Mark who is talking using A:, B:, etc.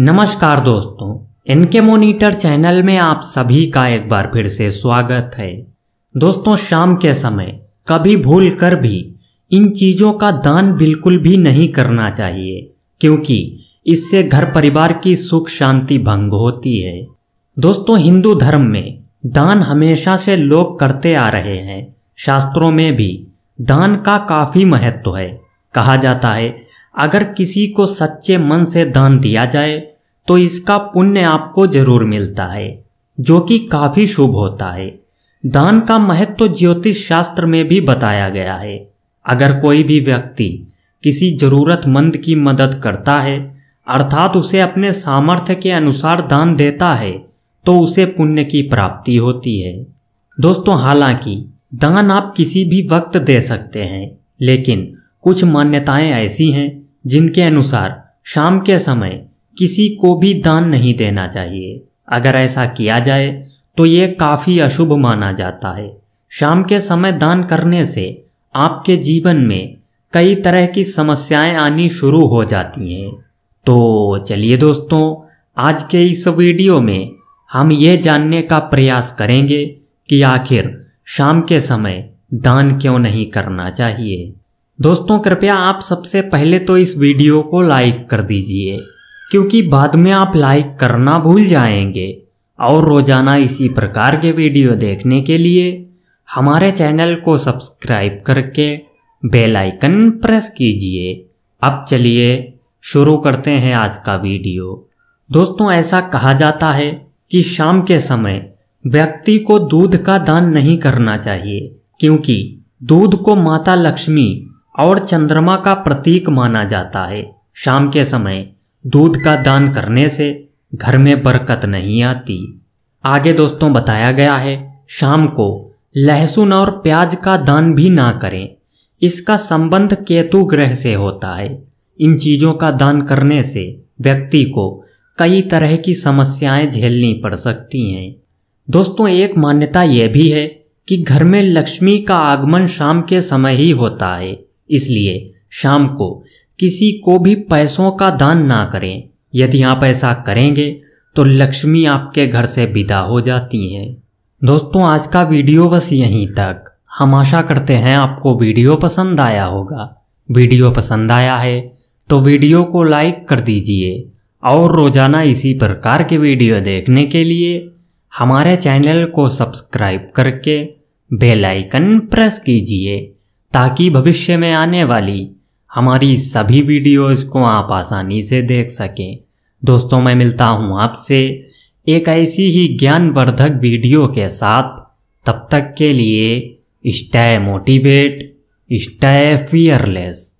A: नमस्कार दोस्तों इनके मोनीटर चैनल में आप सभी का एक बार फिर से स्वागत है दोस्तों शाम के समय कभी भूल कर भी इन चीज़ों का दान बिल्कुल भी नहीं करना चाहिए क्योंकि इससे घर परिवार की सुख शांति भंग होती है दोस्तों हिंदू धर्म में दान हमेशा से लोग करते आ रहे हैं शास्त्रों में भी दान का काफ़ी महत्व है कहा जाता है अगर किसी को सच्चे मन से दान दिया जाए तो इसका पुण्य आपको जरूर मिलता है जो कि काफी शुभ होता है दान का महत्व ज्योतिष शास्त्र में भी बताया गया है अगर कोई भी व्यक्ति किसी जरूरतमंद की मदद करता है अर्थात उसे अपने सामर्थ्य के अनुसार दान देता है तो उसे पुण्य की प्राप्ति होती है दोस्तों हालांकि दान आप किसी भी वक्त दे सकते हैं लेकिन कुछ मान्यताएं ऐसी हैं जिनके अनुसार शाम के समय किसी को भी दान नहीं देना चाहिए अगर ऐसा किया जाए तो ये काफ़ी अशुभ माना जाता है शाम के समय दान करने से आपके जीवन में कई तरह की समस्याएं आनी शुरू हो जाती हैं तो चलिए दोस्तों आज के इस वीडियो में हम ये जानने का प्रयास करेंगे कि आखिर शाम के समय दान क्यों नहीं करना चाहिए दोस्तों कृपया आप सबसे पहले तो इस वीडियो को लाइक कर दीजिए क्योंकि बाद में आप लाइक करना भूल जाएंगे और रोज़ाना इसी प्रकार के वीडियो देखने के लिए हमारे चैनल को सब्सक्राइब करके बेल आइकन प्रेस कीजिए अब चलिए शुरू करते हैं आज का वीडियो दोस्तों ऐसा कहा जाता है कि शाम के समय व्यक्ति को दूध का दान नहीं करना चाहिए क्योंकि दूध को माता लक्ष्मी और चंद्रमा का प्रतीक माना जाता है शाम के समय दूध का दान करने से घर में बरकत नहीं आती आगे दोस्तों बताया गया है शाम को लहसुन और प्याज का दान भी ना करें इसका संबंध केतु ग्रह से होता है इन चीज़ों का दान करने से व्यक्ति को कई तरह की समस्याएं झेलनी पड़ सकती हैं दोस्तों एक मान्यता यह भी है कि घर में लक्ष्मी का आगमन शाम के समय ही होता है इसलिए शाम को किसी को भी पैसों का दान ना करें यदि आप ऐसा करेंगे तो लक्ष्मी आपके घर से विदा हो जाती हैं दोस्तों आज का वीडियो बस यहीं तक हम आशा करते हैं आपको वीडियो पसंद आया होगा वीडियो पसंद आया है तो वीडियो को लाइक कर दीजिए और रोजाना इसी प्रकार के वीडियो देखने के लिए हमारे चैनल को सब्सक्राइब करके बेल आइकन प्रेस कीजिए ताकि भविष्य में आने वाली हमारी सभी वीडियोस को आप आसानी से देख सकें दोस्तों मैं मिलता हूं आपसे एक ऐसी ही ज्ञानवर्धक वीडियो के साथ तब तक के लिए स्टे मोटिवेट स्टे फियरलेस